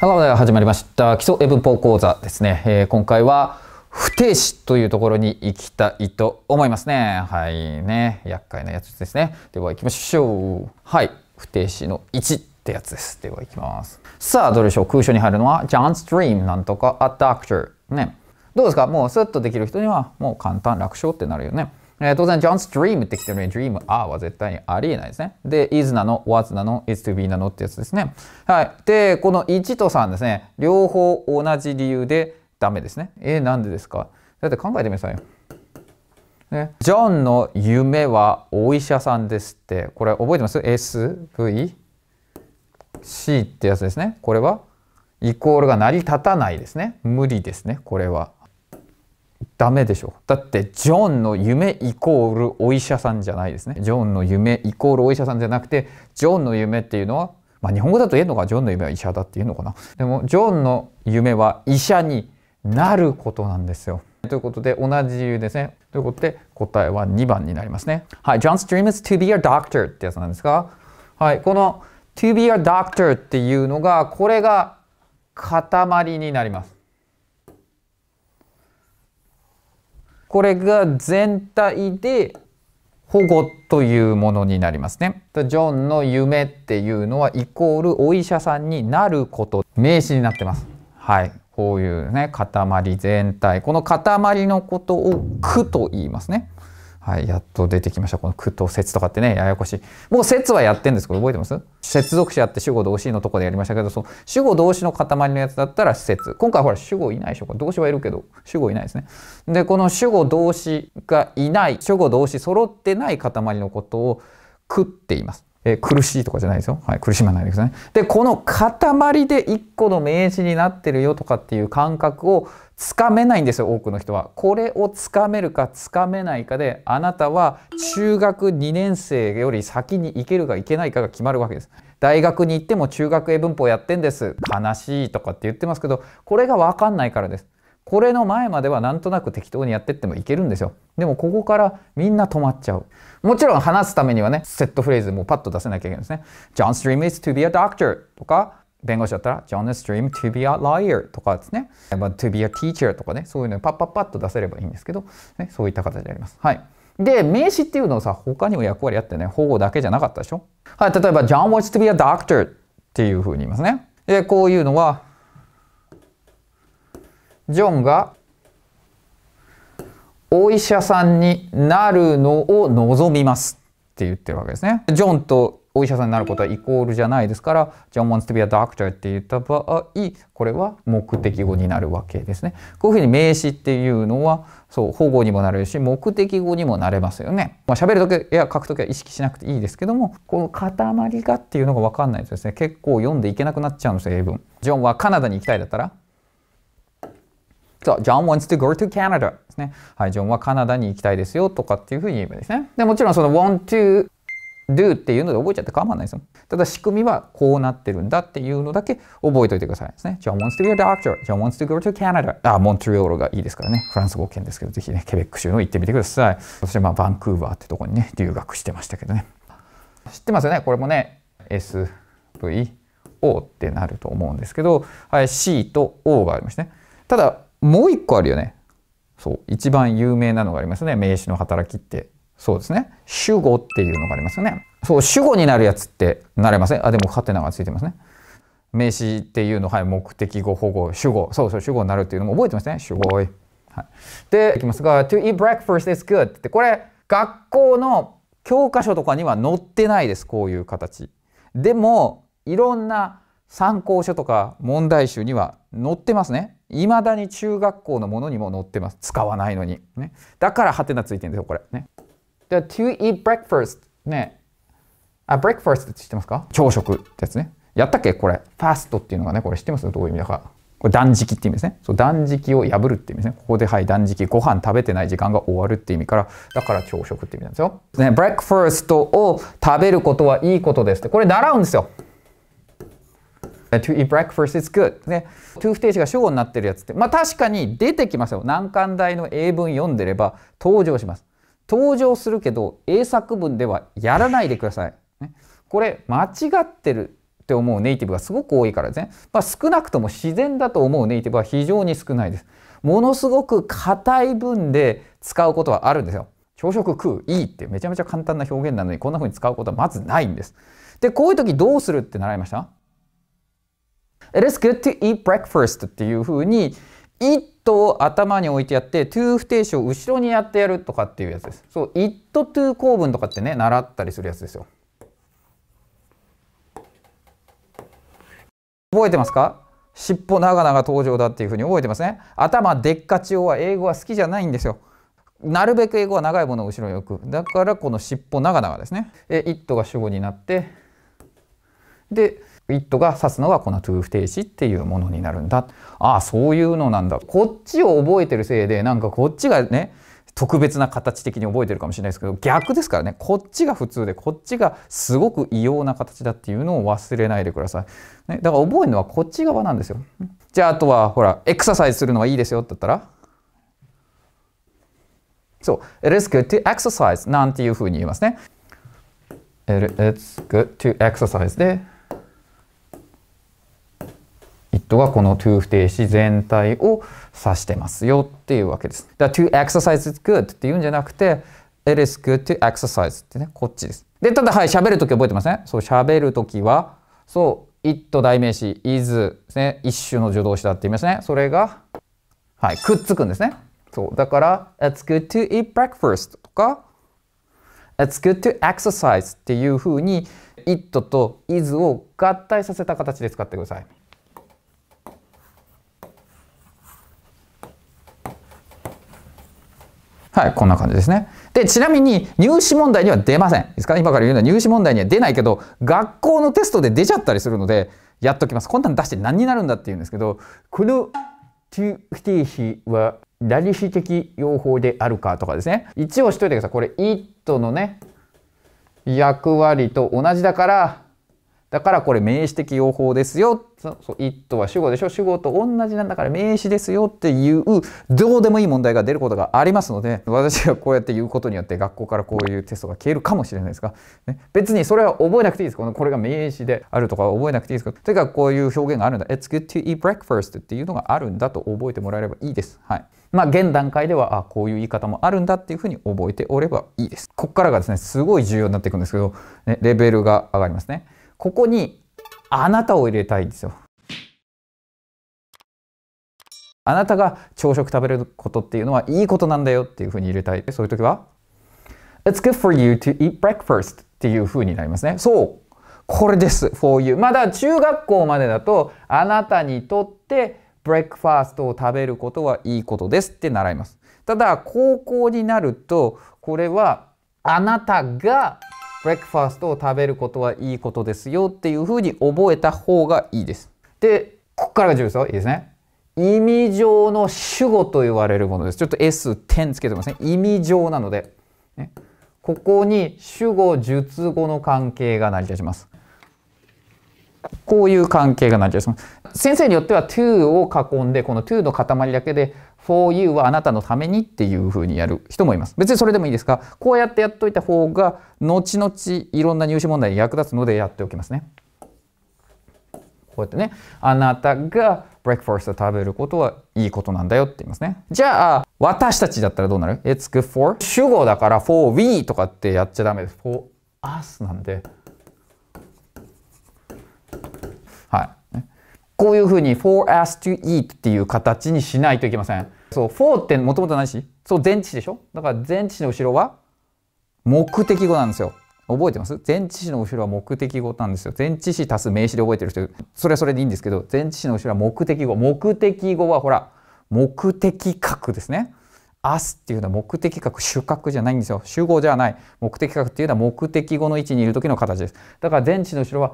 はい。では始まりました基礎英文法講座ですね、えー、今回は不定詞というところに行きたいと思いますねはいね厄介なやつですねでは行きましょうはい不定詞の1ってやつですでは行きますさあどうでしょう空所に入るのはジャンストリーム、なんとかア d o c t o ねどうですかもうスッとできる人にはもう簡単楽勝ってなるよねえー、当然、John's Dream って来てるね。Dream a R e は絶対にありえないですね。で、is なの、was なの、is to be なのってやつですね。はい。で、この1と3ですね。両方同じ理由でダメですね。えー、なんでですかだって考えてみなさいよ。ね、ジョンの夢はお医者さんですって、これ覚えてます ?SVC ってやつですね。これはイコールが成り立たないですね。無理ですね、これは。ダメでしょ。だって、ジョンの夢イコールお医者さんじゃないですね。ジョンの夢イコールお医者さんじゃなくて、ジョンの夢っていうのは、まあ日本語だと言えるのか、ジョンの夢は医者だっていうのかな。でも、ジョンの夢は医者になることなんですよ。ということで、同じ理由ですね。ということで、答えは2番になりますね。はい、John's dream is to be a doctor ってやつなんですが、はい、この to be a doctor っていうのが、これが塊になります。これが全体で保護というものになりますね。ジョンの夢っていうのはイコールお医者さんになること名詞になってます。はい、こういうね塊全体この塊のことを「区」と言いますね。はい、やっと出てきました。この句と説とかってね、ややこしい。もう説はやってんですけど、覚えてます接続詞あって主語動詞のとこでやりましたけど、その主語動詞の塊のやつだったら説。今回ほら主語いないでしょうか。動詞はいるけど、主語いないですね。で、この主語動詞がいない、主語動詞揃ってない塊のことを句って言います。えー、苦しいとかじゃないですよ。はい、苦しまないでください。で、この塊で1個の名詞になってるよとかっていう感覚をつかめないんですよ、多くの人は。これをつかめるかつかめないかで、あなたは中学2年生より先に行けるか行けないかが決まるわけです。大学に行っても中学英文法やってんです。悲しいとかって言ってますけど、これがわかんないからです。これの前まではなんとなく適当にやってってもいけるんですよ。でもここからみんな止まっちゃう。もちろん話すためにはね、セットフレーズもパッと出せなきゃいけないんですね。John's dream is to be a doctor とか、弁護士だったら John's dream to be a lawyer とかですね。to be a teacher とかね、そういうのをパッパッパッと出せればいいんですけど、ね、そういった形であります。はい。で、名詞っていうのをさ、他にも役割あってね、保護だけじゃなかったでしょ。はい、例えば John wants to be a doctor っていうふうに言いますね。で、こういうのは、ジョンがお医者さんになるのを望みますって言ってるわけですね。ジョンとお医者さんになることはイコールじゃないですから、John wants to be a doctor って言った場合、これは目的語になるわけですね。こういうふうに名詞っていうのは、そう、保護にもなれるし、目的語にもなれますよね。まあ、喋るときや書くときは意識しなくていいですけども、この塊がっていうのがわかんないとですね、結構読んでいけなくなっちゃうんですよ、英文。ジョンはカナダに行きたいだったら、So, John wants to go to Canada ですね。はい、ジョンはカナダに行きたいですよとかっていうふうに言えばですね。で、もちろんその want to do っていうので覚えちゃって構わないですよ。ただ仕組みはこうなってるんだっていうのだけ覚えておいてくださいですね。John wants to be a doctor. John wants to go to Canada. あ、モントリオールがいいですからね。フランス語圏ですけど、ぜひね、ケベック州の行ってみてください。そしてまあ、バンクーバーってとこにね、留学してましたけどね。知ってますよねこれもね、S、V、O ってなると思うんですけど、はい、C と O がありましたね。ただ、もう一個あるよね。そう。一番有名なのがありますね。名詞の働きって。そうですね。主語っていうのがありますよね。そう、主語になるやつってなれません、あ、でも、勝手ながついてますね。名詞っていうの、はい、目的語、保護、主語。そうそう、主語になるっていうのも覚えてますね。主語。はい。で、いきますが、to eat breakfast is good って、これ、学校の教科書とかには載ってないです。こういう形。でも、いろんな参考書とか問題集には載ってますね。いまだに中学校のものにも載ってます。使わないのに。ね、だからハテナついてるんですよ、これ。ね、で、to eat breakfast。ね。あ、breakfast って知ってますか朝食ってやつね。やったっけこれ。fast」っていうのがね、これ知ってますどういう意味だか。これ断食って意味ですね。そう断食を破るって意味ですね。ここではい断食、ご飯食べてない時間が終わるって意味から、だから朝食って意味なんですよ。ね、breakfast を食べることはいいことですって。これ習うんですよ。To eat breakfast is good ね to 不定詞が主語になってるやつってまあ確かに出てきますよ難関大の英文読んでれば登場します登場するけど英作文ではやらないでください、ね、これ間違ってるって思うネイティブがすごく多いからですね、まあ、少なくとも自然だと思うネイティブは非常に少ないですものすごく硬い文で使うことはあるんですよ朝食食ういいってめちゃめちゃ簡単な表現なのにこんな風に使うことはまずないんですでこういう時どうするって習いました It is good to eat breakfast っていうふうに it を頭に置いてやって to 不定詞を後ろにやってやるとかっていうやつです。そう、it to 構文とかってね、習ったりするやつですよ。覚えてますか尻尾長々登場だっていうふうに覚えてますね。頭でっかち用は英語は好きじゃないんですよ。なるべく英語は長いものを後ろに置く。だからこの尻尾長々ですね。え、it が主語になって、で、イットが指すのがこのゥー不定詞っていうものになるんだ。ああ、そういうのなんだ。こっちを覚えてるせいで、なんかこっちがね、特別な形的に覚えてるかもしれないですけど、逆ですからね、こっちが普通で、こっちがすごく異様な形だっていうのを忘れないでください。ね、だから覚えるのはこっち側なんですよ。じゃあ、あとは、ほら、エクササイズするのがいいですよって言ったら、そう、it is good to exercise なんていうふうに言いますね。it's good to exercise で、トがこの to 不定詞全体を指してますよっていうわけです。だから to exercise is good って言うんじゃなくて it is good to exercise ってね、こっちです。で、ただはい、喋るとき覚えてますね。そう、喋るときは、そう、it 代名詞 is ですね、一種の助動詞だって言いますね。それが、はい、くっつくんですね。そう、だから it's good to eat breakfast とか It's good to exercise っていうふうに it と is を合体させた形で使ってください。はい、こんな感じですね。で、ちなみに入試問題には出ません。いいですか今から言うのは入試問題には出ないけど、学校のテストで出ちゃったりするので、やっときます。こんなの出して何になるんだって言うんですけど、この中不定詞はラリ詞的用法であるかとかですね。一応しといてください。これ、it のね、役割と同じだから、だからこれ名詞的用法ですよ。一とは主語でしょ主語と同じなんだから名詞ですよっていうどうでもいい問題が出ることがありますので私がこうやって言うことによって学校からこういうテストが消えるかもしれないですが、ね、別にそれは覚えなくていいですこのこれが名詞であるとか覚えなくていいですけどとにかくこういう表現があるんだ It's good to eat breakfast っていうのがあるんだと覚えてもらえればいいです。はいまあ現段階ではあこういう言い方もあるんだっていうふうに覚えておればいいです。ここからがですねすごい重要になっていくんですけど、ね、レベルが上がりますね。ここにあなたを入れたいんですよ。あなたが朝食食べることっていうのはいいことなんだよっていうふうに入れたい。そういう時は It's good for you to eat breakfast っていうふうになりますね。そう。これです。for you。まだ中学校までだとあなたにとってブレックファーストを食べることはいいことですって習います。ただ高校になるとこれはあなたがブレックファーストを食べることはいいことですよっていうふうに覚えた方がいいです。で、ここからが重要ですよ。いいですね。意味上の主語と言われるものです。ちょっと S10 つけてますね。意味上なので。ね、ここに主語、述語の関係が成り立ちます。こういう関係が成りゃいます。先生によっては to を囲んで、この to の塊だけで for you はあなたのためにっていうふうにやる人もいます。別にそれでもいいですが、こうやってやっといた方が、後々いろんな入試問題に役立つのでやっておきますね。こうやってね、あなたがブレックファースト食べることはいいことなんだよって言いますね。じゃあ、私たちだったらどうなる ?It's good for 主語だから for we とかってやっちゃダメです。for us なんで。はい。こういうふうに for us to eat っていう形にしないといけません。そう、for ってもともと何しそう、前置詞でしょだから前置詞の後ろは目的語なんですよ。覚えてます前置詞の後ろは目的語なんですよ。前置詞足す名詞で覚えてる人、それはそれでいいんですけど、前置詞の後ろは目的語。目的語はほら、目的格ですね。us っていうのは目的格、主格じゃないんですよ。主語じゃない。目的格っていうのは目的語の位置にいる時の形です。だから前置詞の後ろは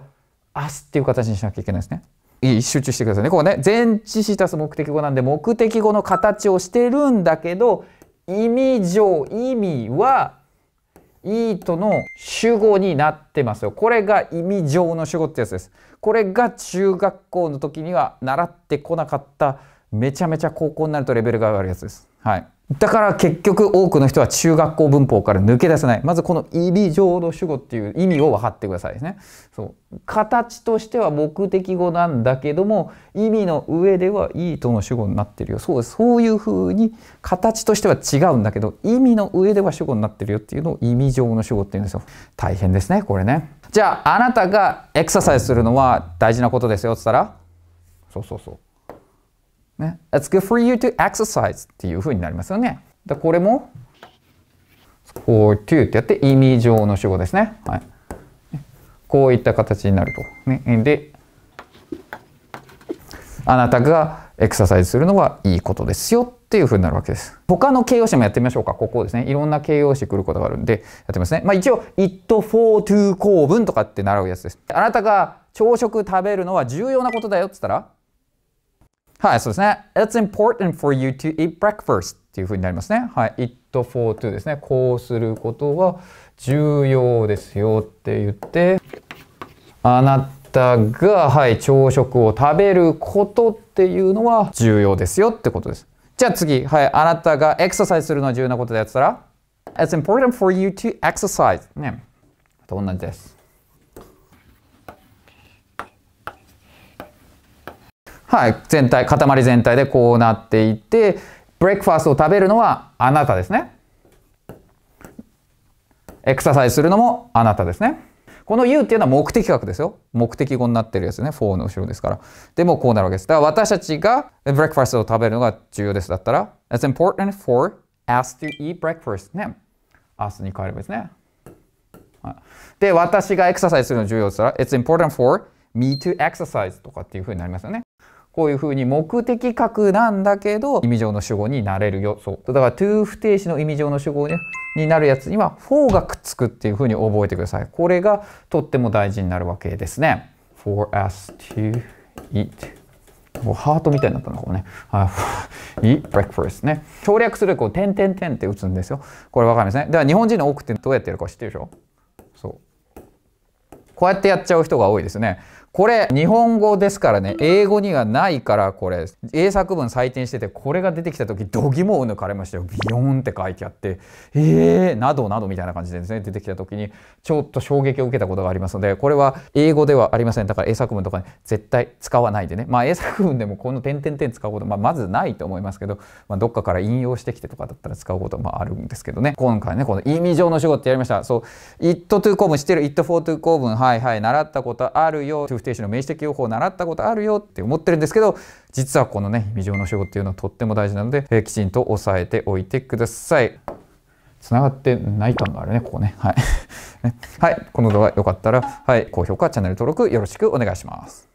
明日っていう形にしなきゃいけないですね。いい集中してくださいね。ここね前置詞足す目的語なんで目的語の形をしてるんだけど意味上意味は「いい」との主語になってますよ。これが意味上の主語ってやつです。これが中学校の時には習ってこなかっためちゃめちゃ高校になるとレベルが上がるやつです。はい。だから結局多くの人は中学校文法から抜け出せない。まずこの意味浄土主語っていう意味を分かってくださいですね。そう。形としては目的語なんだけども、意味の上ではいとの主語になってるよ。そうそういうふうに形としては違うんだけど、意味の上では主語になってるよっていうのを意味上の主語って言うんですよ。大変ですね、これね。じゃあ、あなたがエクササイズするのは大事なことですよって言ったら、そうそうそう。ね。It's good for you to exercise っていううになりますよね。で、これも for to ってやって意味上の主語ですね。はい。こういった形になると。ね、で、あなたがエクササイズするのはいいことですよっていうふうになるわけです。他の形容詞もやってみましょうか。ここですね。いろんな形容詞来ることがあるんで、やってますね。まあ一応、it for to 構文とかって習うやつです。あなたが朝食食べるのは重要なことだよって言ったら、はい、そうですね。It's important for you to eat breakfast っていうふうになりますね。はい、it for to ですね。こうすることは重要ですよって言って、あなたが、はい、朝食を食べることっていうのは重要ですよってことです。じゃあ次、はい、あなたがエクササイズするのは重要なことだやったら、It's important for you to exercise ね。と同じです。はい、全体、塊全体でこうなっていて、ブレックファーストを食べるのはあなたですね。エクササイズするのもあなたですね。この y o U っていうのは目的格ですよ。目的語になってるやつね。for の後ろですから。でもこうなるわけです。だから私たちがブレックファーストを食べるのが重要です。だったら、It's important for us to eat breakfast ね。明日に変えればですね。で、私がエクササイズするの重要ですから、It's important for me to exercise とかっていうふうになりますよね。こういうふうに目的格なんだけど、意味上の主語になれるよ。そう。だから、to 不定詞の意味上の主語にになるやつには、for がくっつくっていうふうに覚えてください。これがとっても大事になるわけですね。for us to eat. もうハートみたいになったのかもね。e い t breakfast ね。省略するこう、点点点って打つんですよ。これわかるんですね。だから日本人の多くってどうやってるか知ってるでしょそう。こうやってやっちゃう人が多いですね。これ日本語ですからね英語にはないからこれ英作文採点しててこれが出てきた時度肝を抜かれましたよビヨーンって書いてあってえーなどなどみたいな感じでですね出てきた時にちょっと衝撃を受けたことがありますのでこれは英語ではありませんだから英作文とかに、絶対使わないでねまあ英作文でもこの点々点使うこと、まあ、まずないと思いますけど、まあ、どっかから引用してきてとかだったら使うこともあるんですけどね今回ねこの意味上の主語ってやりましたそう it to c o 公文してる it for to come? はいはい習ったことあるよ不定詞の名詞的用法を習ったことあるよって思ってるんですけど実はこのね未上の主語っていうのはとっても大事なので、えー、きちんと押さえておいてください。つがってない感があるね、ここね。はい。ねはい、この動画良かったら、はい、高評価、チャンネル登録よろしくお願いします。